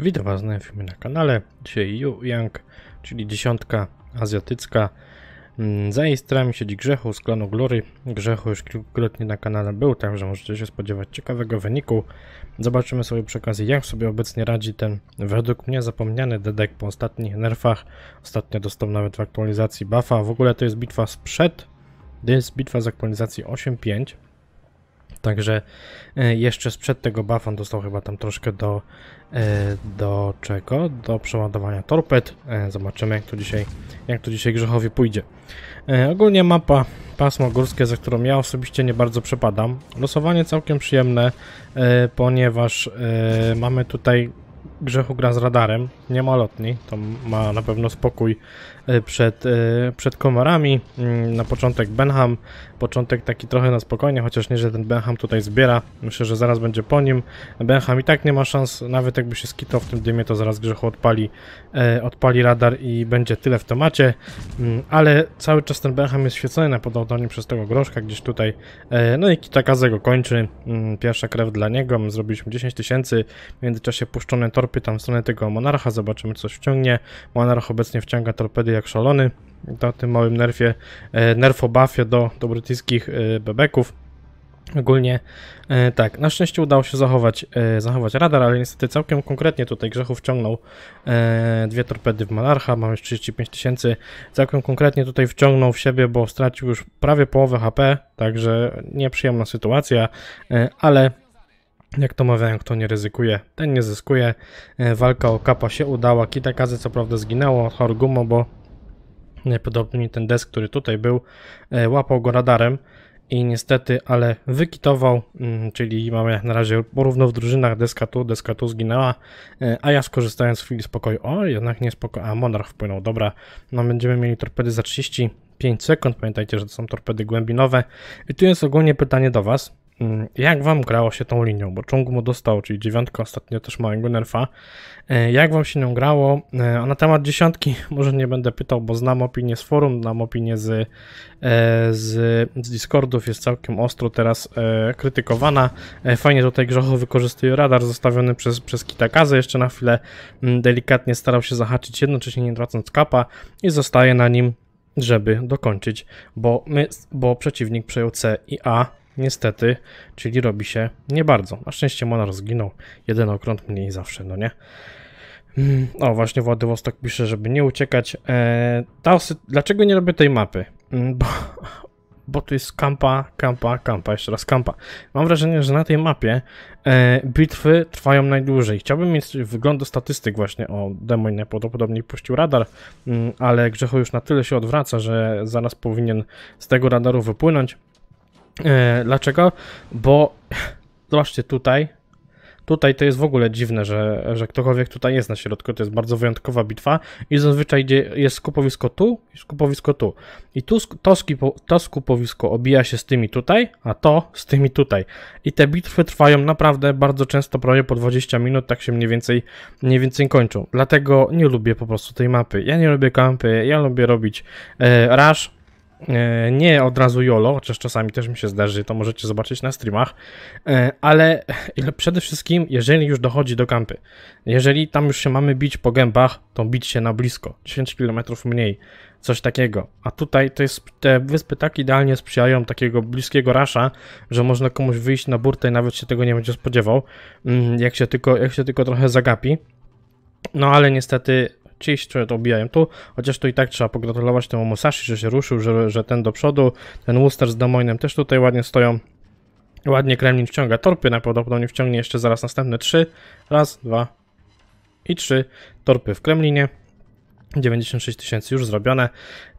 Witam Was na filmie na kanale. Dzisiaj Yu Yang, czyli dziesiątka azjatycka. Mm, za jej strami siedzi Grzechu z klanu Glory. Grzechu już kilkukrotnie na kanale był, także możecie się spodziewać ciekawego wyniku. Zobaczymy sobie przy okazji, jak sobie obecnie radzi ten według mnie zapomniany dedek po ostatnich nerfach. Ostatnio dostał nawet w aktualizacji buffa. W ogóle to jest bitwa sprzed, to jest bitwa z aktualizacji 8.5. Także e, jeszcze sprzed tego Buffon dostał chyba tam troszkę do, e, do czego? Do przeładowania torped. E, zobaczymy jak to dzisiaj, jak to dzisiaj Grzechowi pójdzie. Ogólnie mapa pasmo górskie, za którą ja osobiście nie bardzo przepadam. Losowanie całkiem przyjemne, ponieważ mamy tutaj Grzechu gra z radarem, nie ma lotni, to ma na pewno spokój e, przed, e, przed komorami. Mm, na początek Benham, początek taki trochę na spokojnie, chociaż nie, że ten Benham tutaj zbiera. Myślę, że zaraz będzie po nim. Benham i tak nie ma szans, nawet jakby się skitał w tym dymie, to zaraz Grzechu odpali, e, odpali radar i będzie tyle w temacie. Mm, ale cały czas ten Benham jest świecony na podobnie przez tego Groszka gdzieś tutaj. No i Kitakaze go kończy. Mm, pierwsza krew dla niego, zrobiliśmy 10 tysięcy. W międzyczasie puszczony tor torpy tam w stronę tego Monarcha, zobaczymy coś wciągnie. Monarch obecnie wciąga torpedy jak szalony na tym małym nerfie, e, nerfobafie do, do brytyjskich e, bebeków. Ogólnie e, tak, na szczęście udało się zachować, zachować radar, ale niestety całkiem konkretnie tutaj Grzechu wciągnął dwie torpedy w Monarcha, mamy już 35 tysięcy, całkiem konkretnie tutaj wciągnął w siebie, bo stracił już prawie połowę HP, także nieprzyjemna sytuacja, ale jak to mawiają, kto nie ryzykuje, ten nie zyskuje. E, walka o kapa się udała. Kitakazy co prawda zginęło, Horgumo, bo mi ten desk, który tutaj był, e, łapał go radarem i niestety, ale wykitował, mm, czyli mamy jak na razie porówno w drużynach, deska tu, deska tu zginęła, e, a ja skorzystając z chwili spokoju, o jednak nie spokoju, a Monarch wpłynął, dobra, no będziemy mieli torpedy za 35 sekund, pamiętajcie, że to są torpedy głębinowe i tu jest ogólnie pytanie do Was, Mm, jak wam grało się tą linią? Bo mu dostał, czyli dziewiątka ostatnio też małego nerfa. E, jak wam się nią grało? E, a na temat dziesiątki może nie będę pytał, bo znam opinię z forum, znam opinię z, e, z, z Discordów, jest całkiem ostro teraz krytykowana. Fajnie tutaj Grzecho wykorzystuje radar zostawiony przez, przez Kitakazę, jeszcze na chwilę mm, delikatnie starał się zahaczyć, jednocześnie nie tracąc kapa i zostaje na nim, żeby dokończyć, bo, my, bo przeciwnik przejął C i A niestety, czyli robi się nie bardzo. Na szczęście Monar zginął, jeden okrąt mniej zawsze, no nie? Mm, o, właśnie Władywostok pisze, żeby nie uciekać. Eee, ta Dlaczego nie robię tej mapy? Mm, bo, bo tu jest kampa, kampa, kampa, jeszcze raz kampa. Mam wrażenie, że na tej mapie e, bitwy trwają najdłużej. Chciałbym mieć wygląd do statystyk właśnie, o Demon najprawdopodobniej puścił radar, mm, ale Grzechu już na tyle się odwraca, że zaraz powinien z tego radaru wypłynąć. E, dlaczego? Bo zobaczcie tutaj, Tutaj to jest w ogóle dziwne, że, że ktokolwiek tutaj jest na środku. To jest bardzo wyjątkowa bitwa i zazwyczaj jest skupowisko tu i skupowisko tu. I tu to, to skupowisko obija się z tymi tutaj, a to z tymi tutaj. I te bitwy trwają naprawdę bardzo często, prawie po 20 minut, tak się mniej więcej, mniej więcej kończą. Dlatego nie lubię po prostu tej mapy. Ja nie lubię kampy, ja lubię robić e, rush, E, nie od razu YOLO, chociaż czasami też mi się zdarzy, to możecie zobaczyć na streamach, e, ale przede wszystkim, jeżeli już dochodzi do kampy, jeżeli tam już się mamy bić po gębach, to bić się na blisko, 10 km mniej, coś takiego. A tutaj to jest, te wyspy tak idealnie sprzyjają takiego bliskiego rasza, że można komuś wyjść na burtę i nawet się tego nie będzie spodziewał, mm, jak się tylko, jak się tylko trochę zagapi. No ale niestety czyjś, które to obijają tu, chociaż tu i tak trzeba pogratulować temu Musashi, że się ruszył, że, że ten do przodu, ten Wooster z Damoinem też tutaj ładnie stoją. Ładnie Kremlin wciąga torpy, najprawdopodobniej wciągnie jeszcze zaraz następne trzy. Raz, dwa i trzy torpy w Kremlinie. 96 tysięcy już zrobione.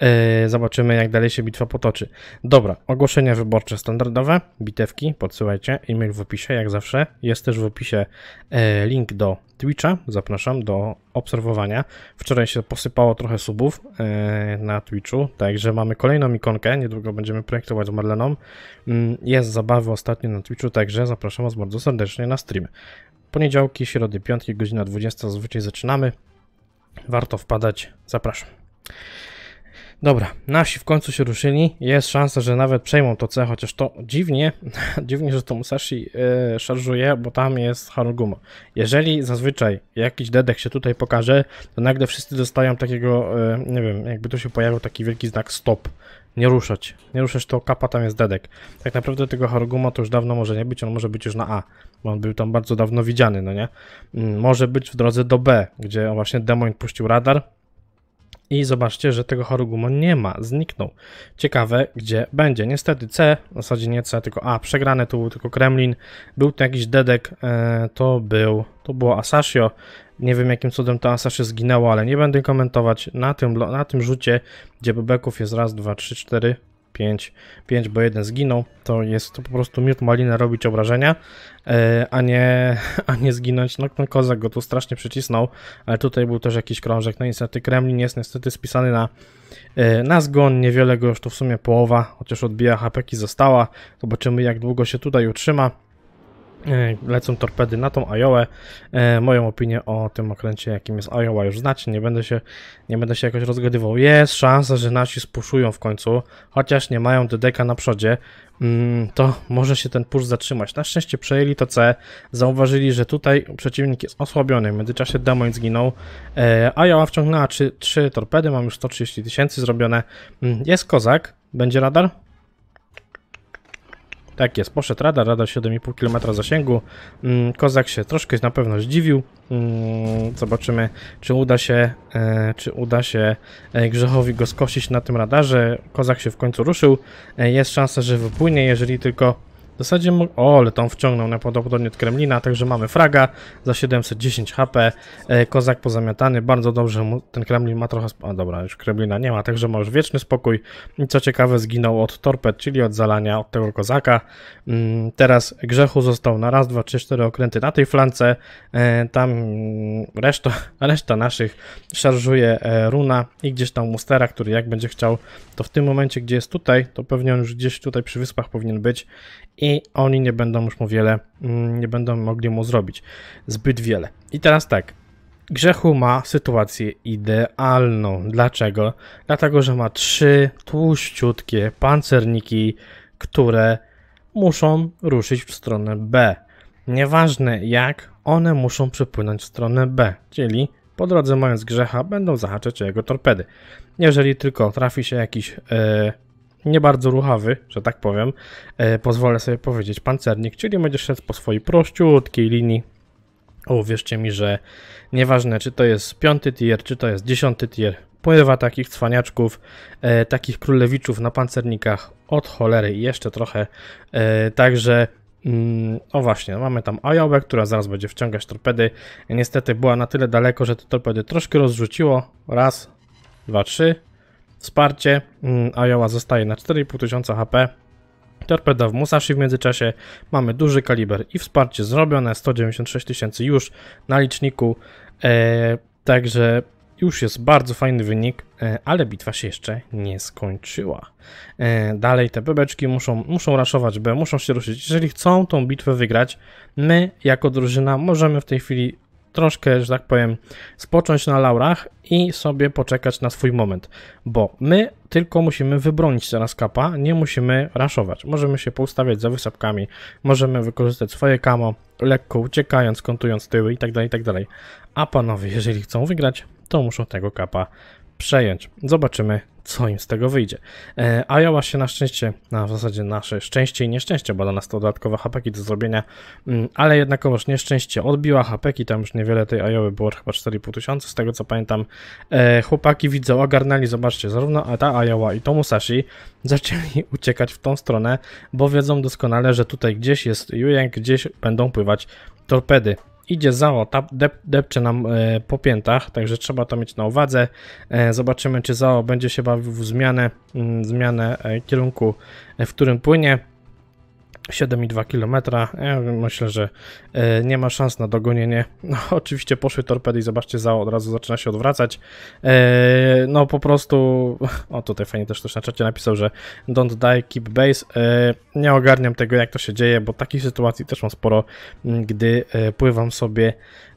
E, zobaczymy, jak dalej się bitwa potoczy. Dobra, ogłoszenia wyborcze standardowe, bitewki, podsyłajcie, e-mail w opisie, jak zawsze. Jest też w opisie e, link do Twitcha, zapraszam do obserwowania. Wczoraj się posypało trochę subów e, na Twitchu, także mamy kolejną ikonkę, niedługo będziemy projektować z Marleną. Mm, jest zabawy ostatnio na Twitchu, także zapraszam Was bardzo serdecznie na streamy. Poniedziałki, środy, piątki, godzina 20 zazwyczaj zaczynamy. Warto wpadać, zapraszam. Dobra, nasi w końcu się ruszyli. Jest szansa, że nawet przejmą to C, chociaż to dziwnie, dziwnie, że to Musashi yy, e, szarżuje, bo tam jest Haruguma. Jeżeli zazwyczaj jakiś dedek się tutaj pokaże, to nagle wszyscy dostają takiego, yy, nie wiem, jakby tu się pojawił taki wielki znak stop nie ruszać. Nie ruszać to kapa, tam jest dedek. Tak naprawdę tego Haruguma to już dawno może nie być, on może być już na A, bo on był tam bardzo dawno widziany, no nie? Mm, może być w drodze do B, gdzie właśnie Demoin puścił radar i zobaczcie, że tego Haruguma nie ma, zniknął. Ciekawe, gdzie będzie. Niestety C, w zasadzie nie C, tylko A, przegrane tu był tylko Kremlin, był tu jakiś dedek, e, to był, to było Asashio, nie wiem jakim cudem ta Asa się zginęła, ale nie będę komentować. Na tym, na tym rzucie, gdzie bebeków jest raz, dwa, trzy, cztery, 5, pięć, bo jeden zginął, to jest to po prostu miód malina robić obrażenia, e, a nie, a nie zginąć. No, kozak go tu strasznie przycisnął, ale tutaj był też jakiś krążek. No niestety Kremlin jest niestety spisany na, e, na zgon, niewiele go już tu w sumie połowa, chociaż odbija hapeki została. Zobaczymy jak długo się tutaj utrzyma. E, lecą torpedy na tą Iowę. E, moją opinię o tym okręcie, jakim jest Iowa, już znacie, nie będę się, nie będę się jakoś rozgadywał. Jest szansa, że nasi spuszują w końcu, chociaż nie mają DDK na przodzie, mm, to może się ten push zatrzymać. Na szczęście przejęli to C, zauważyli, że tutaj przeciwnik jest osłabiony, w międzyczasie Damoin zginął, e, Iowa wciągnęła 3, 3 torpedy, mam już 130 tysięcy zrobione, mm, jest kozak, będzie radar? Tak jest, poszedł radar, radar 7,5 km zasięgu. Mm, kozak się troszkę na pewno zdziwił. Mm, zobaczymy, czy uda się, e, czy uda się e, Grzechowi go skosić na tym radarze. Kozak się w końcu ruszył. E, jest szansa, że wypłynie, jeżeli tylko w zasadzie... O, ale tam wciągnął najprawdopodobniej od Kremlina, także mamy fraga za 710 HP. E, kozak pozamiatany, bardzo dobrze. Ten Kremlin ma trochę... A dobra, już Kremlina nie ma, także ma już wieczny spokój. I co ciekawe, zginął od torped, czyli od zalania, od tego Kozaka. Mm, teraz Grzechu został na raz, dwa, trzy, cztery okręty na tej flance. E, tam mm, reszta, reszta naszych szarżuje e, Runa i gdzieś tam Mustera, który jak będzie chciał, to w tym momencie, gdzie jest tutaj, to pewnie on już gdzieś tutaj przy wyspach powinien być i oni nie będą już mu wiele, mm, nie będą mogli mu zrobić zbyt wiele. I teraz tak, Grzechu ma sytuację idealną. Dlaczego? Dlatego, że ma trzy tłuściutkie pancerniki, które muszą ruszyć w stronę B. Nieważne jak, one muszą przypłynąć w stronę B, czyli po drodze mając grzecha będą zahaczać o jego torpedy. Jeżeli tylko trafi się jakiś e, nie bardzo ruchawy, że tak powiem, e, pozwolę sobie powiedzieć, pancernik, czyli będziesz szedł po swojej prościutkiej linii. O, wierzcie mi, że nieważne czy to jest piąty tier, czy to jest dziesiąty tier, pływa takich cwaniaczków, e, takich królewiczów na pancernikach od cholery i jeszcze trochę. E, także, mm, o właśnie, no mamy tam Ajobę, która zaraz będzie wciągać torpedy. Niestety była na tyle daleko, że te torpedy troszkę rozrzuciło. Raz, dwa, trzy, wsparcie. Mm, Iowa zostaje na 4500 HP. Torpeda w Musashi w międzyczasie. Mamy duży kaliber i wsparcie zrobione. 196 tysięcy już na liczniku. E, także już jest bardzo fajny wynik, e, ale bitwa się jeszcze nie skończyła. E, dalej te bebeczki muszą, muszą raszować B, muszą się ruszyć. Jeżeli chcą tą bitwę wygrać, my jako drużyna możemy w tej chwili troszkę, że tak powiem, spocząć na laurach i sobie poczekać na swój moment, bo my tylko musimy wybronić teraz kapa, nie musimy raszować. Możemy się poustawiać za wysepkami, możemy wykorzystać swoje kamo, lekko uciekając, kontując tyły itd., tak itd. Tak A panowie, jeżeli chcą wygrać, to muszą tego kapa przejąć. Zobaczymy, co im z tego wyjdzie. E, się na szczęście, na w zasadzie nasze szczęście i nieszczęście, bo dla nas to dodatkowe hapeki do zrobienia, mm, ale jednakowoż nieszczęście odbiła hapeki, tam już niewiele tej Iowy było, chyba 4,5 tysiąca, z tego co pamiętam. E, chłopaki widzą, ogarnęli, zobaczcie, zarówno ta Iowa i to Musashi zaczęli uciekać w tą stronę, bo wiedzą doskonale, że tutaj gdzieś jest Yuyen, gdzieś będą pływać torpedy idzie Zao, dep, depcze nam e, po piętach, także trzeba to mieć na uwadze. E, zobaczymy, czy Zao będzie się bawił w zmianę, mm, zmianę e, kierunku, w którym płynie. 7,2 km. Ja myślę, że e, nie ma szans na dogonienie. No, oczywiście poszły torpedy i zobaczcie, za od razu zaczyna się odwracać. E, no po prostu. O, tutaj fajnie też ktoś na czacie napisał, że don't die, keep base. E, nie ogarniam tego, jak to się dzieje, bo takich sytuacji też mam sporo, gdy pływam sobie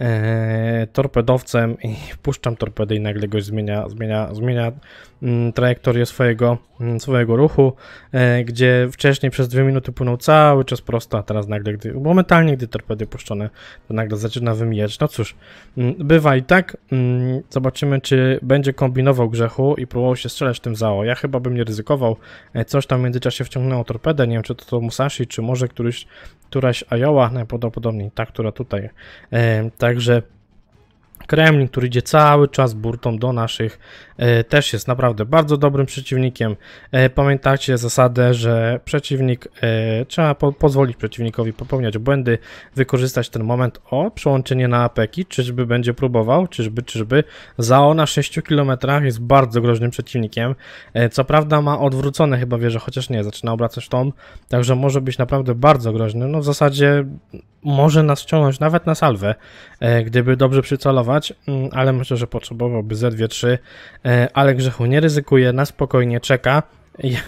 E, torpedowcem i puszczam torpedę i nagle goś zmienia, zmienia, zmienia mm, trajektorię swojego, mm, swojego ruchu, e, gdzie wcześniej przez dwie minuty płynął cały czas prosto, a teraz nagle, gdy, momentalnie gdy torpedy puszczone, to nagle zaczyna wymijać. No cóż, mm, bywa i tak. Zobaczymy, czy będzie kombinował grzechu i próbował się strzelać tym zało. Ja chyba bym nie ryzykował. E, coś tam w międzyczasie wciągnęło torpedę, nie wiem, czy to, to Musashi, czy może któryś któraś Iowa, najprawdopodobniej ta, która tutaj. Także Kremlin, który idzie cały czas burtą do naszych, e, też jest naprawdę bardzo dobrym przeciwnikiem. E, pamiętacie zasadę, że przeciwnik, e, trzeba po pozwolić przeciwnikowi popełniać błędy, wykorzystać ten moment o przełączenie na apeki, czyżby będzie próbował, czyżby, czyżby. Zao na 6 km jest bardzo groźnym przeciwnikiem. Co prawda ma odwrócone chyba wieże, chociaż nie, zaczyna obracać tą, także może być naprawdę bardzo groźny. No w zasadzie może nas ciągnąć nawet na salwę, E, gdyby dobrze przycelować, mm, ale myślę, że potrzebowałby z 2-3, e, ale grzechu nie ryzykuje, na spokojnie czeka.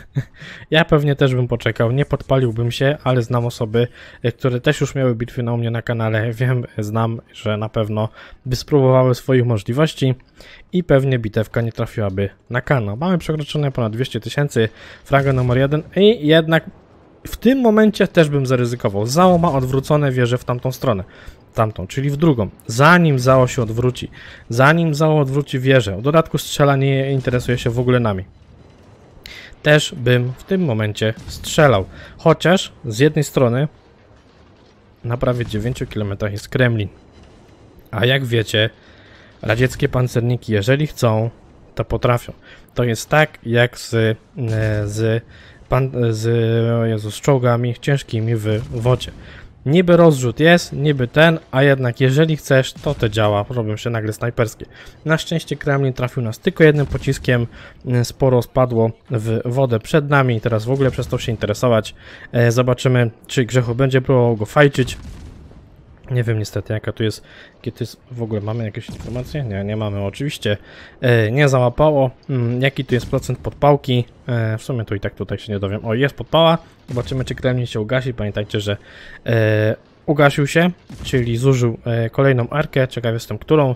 Ja, pewnie też bym poczekał, nie podpaliłbym się, ale znam osoby, e, które też już miały bitwy na mnie na kanale. Wiem, znam, że na pewno by spróbowały swoich możliwości i pewnie bitewka nie trafiłaby na kanał. Mamy przekroczone ponad 200 tysięcy, fraga numer jeden i jednak w tym momencie też bym zaryzykował. Załama odwrócone wieże w tamtą stronę tamtą, czyli w drugą, zanim Zao się odwróci. Zanim Zao odwróci wieżę. W dodatku strzela nie interesuje się w ogóle nami. Też bym w tym momencie strzelał. Chociaż z jednej strony na prawie 9 km jest Kremlin. A jak wiecie, radzieckie pancerniki, jeżeli chcą, to potrafią. To jest tak jak z, e, z, pan, z, Jezu, z czołgami ciężkimi w wodzie. Niby rozrzut jest, niby ten, a jednak jeżeli chcesz, to te działa, robią się nagle snajperskie. Na szczęście Kremlin trafił nas tylko jednym pociskiem, mm, sporo spadło w wodę przed nami, teraz w ogóle przestał się interesować. E, zobaczymy, czy Grzechu będzie próbował go fajczyć. Nie wiem niestety jaka tu jest, kiedy jest, w ogóle mamy jakieś informacje? Nie, nie mamy oczywiście. E, nie załapało. Mm, jaki tu jest procent podpałki? E, w sumie to i tak tutaj się nie dowiem. O, jest podpała. Zobaczymy czy nie się ugasi. Pamiętajcie, że e, ugasił się, czyli zużył e, kolejną arkę. Ciekaw jestem którą.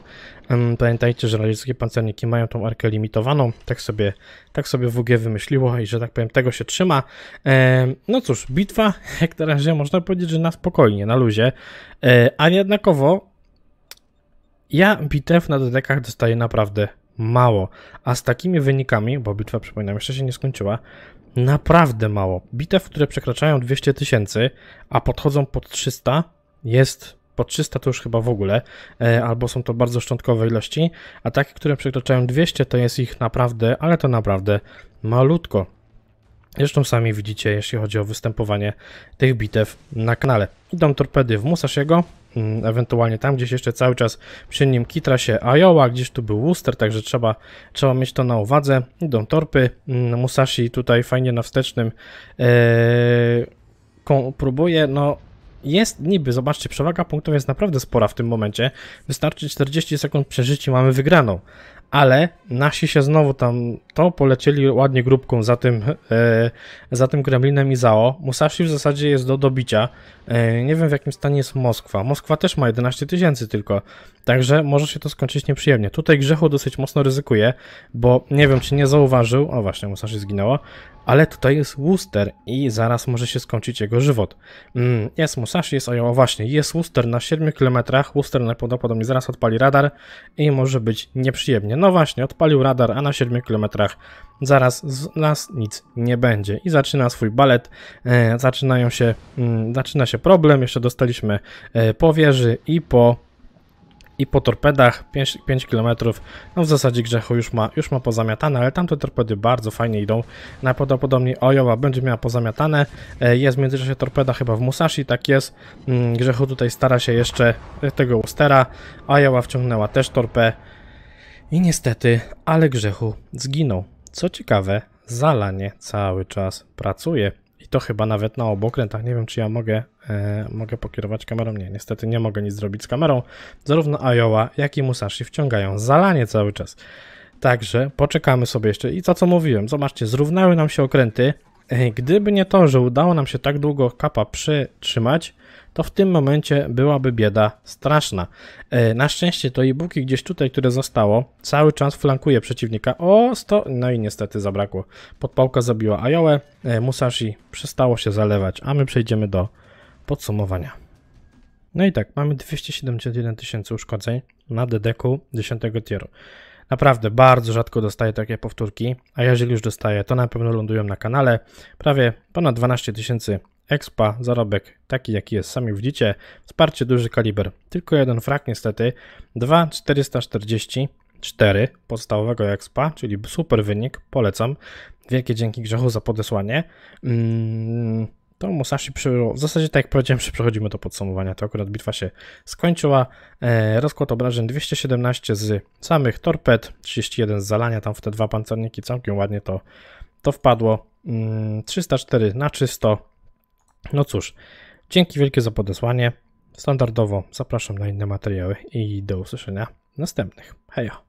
Pamiętajcie, że radzieckie pancerniki mają tą arkę limitowaną, tak sobie, tak sobie WG wymyśliło i że tak powiem tego się trzyma. No cóż, bitwa jak na razie można powiedzieć, że na spokojnie, na luzie, e, a jednakowo ja bitew na dedekach dostaję naprawdę mało, a z takimi wynikami, bo bitwa przypominam jeszcze się nie skończyła, naprawdę mało. Bitew, które przekraczają 200 tysięcy, a podchodzą pod 300 jest po 300 to już chyba w ogóle, e, albo są to bardzo szczątkowe ilości, a takie, które przekraczają 200 to jest ich naprawdę, ale to naprawdę malutko. Zresztą sami widzicie, jeśli chodzi o występowanie tych bitew na kanale. Idą torpedy w Musashiego, mm, ewentualnie tam gdzieś jeszcze cały czas przy nim kitra się Iowa, gdzieś tu był Wooster, także trzeba, trzeba mieć to na uwadze. Idą torpy, mm, Musashi tutaj fajnie na wstecznym e, próbuje, no jest niby, zobaczcie, przewaga punktów jest naprawdę spora w tym momencie. Wystarczy 40 sekund przeżyć i mamy wygraną. Ale nasi się znowu tam to polecieli ładnie grupką za tym, e, za tym Kremlinem i ZAO. Musashi w zasadzie jest do dobicia. E, nie wiem w jakim stanie jest Moskwa. Moskwa też ma 11 tysięcy tylko, także może się to skończyć nieprzyjemnie. Tutaj grzechu dosyć mocno ryzykuje, bo nie wiem czy nie zauważył, o właśnie Musashi zginęło, ale tutaj jest Wooster i zaraz może się skończyć jego żywot. Mm, jest Musashi, jest Ojawa, właśnie, jest Wooster na 7 km, Wooster najprawdopodobniej zaraz odpali radar i może być nieprzyjemnie. No właśnie, odpalił radar, a na 7 km dolarach. Zaraz z nas nic nie będzie. I zaczyna swój balet, e, zaczynają się, mm, zaczyna się problem, jeszcze dostaliśmy e, po wieży i po i po torpedach 5, km, no w zasadzie grzechu już ma, już ma pozamiatane, ale tamte torpedy bardzo fajnie idą. Najprawdopodobniej Ojowa będzie miała pozamiatane. E, jest w międzyczasie torpeda chyba w Musashi, tak jest. Mm, grzechu tutaj stara się jeszcze tego ustera. Ojowa wciągnęła też torpę i niestety, ale grzechu zginął. Co ciekawe, zalanie cały czas pracuje. I to chyba nawet na obokrętach. Nie wiem, czy ja mogę, e, mogę pokierować kamerą. Nie, niestety nie mogę nic zrobić z kamerą. Zarówno Iowa, jak i Musashi wciągają zalanie cały czas. Także poczekamy sobie jeszcze. I to, co mówiłem, zobaczcie, zrównały nam się okręty. E, gdyby nie to, że udało nam się tak długo kapa przytrzymać, to w tym momencie byłaby bieda straszna. E, na szczęście to e-booki gdzieś tutaj, które zostało, cały czas flankuje przeciwnika. O, 100... No i niestety zabrakło. Podpałka zabiła Ajołę, e, Musashi przestało się zalewać, a my przejdziemy do podsumowania. No i tak, mamy 271 tysięcy uszkodzeń na dedeku 10 tieru. Naprawdę bardzo rzadko dostaję takie powtórki, a jeżeli już dostaję, to na pewno lądują na kanale. Prawie ponad 12 tysięcy Expa, zarobek taki jaki jest, sami widzicie. Wsparcie duży kaliber, tylko jeden frak niestety, 2,444 podstawowego Expa, czyli super wynik, polecam. Wielkie dzięki Grzechu za podesłanie. Mm, to Musashi przybyło, w zasadzie tak jak powiedziałem, że przechodzimy do podsumowania, to akurat bitwa się skończyła. E, rozkład obrażeń 217 z samych torped, 31 z zalania, tam w te dwa pancerniki całkiem ładnie to, to wpadło. Mm, 304 na czysto, no cóż, dzięki wielkie za podesłanie. Standardowo zapraszam na inne materiały i do usłyszenia następnych. Hejo!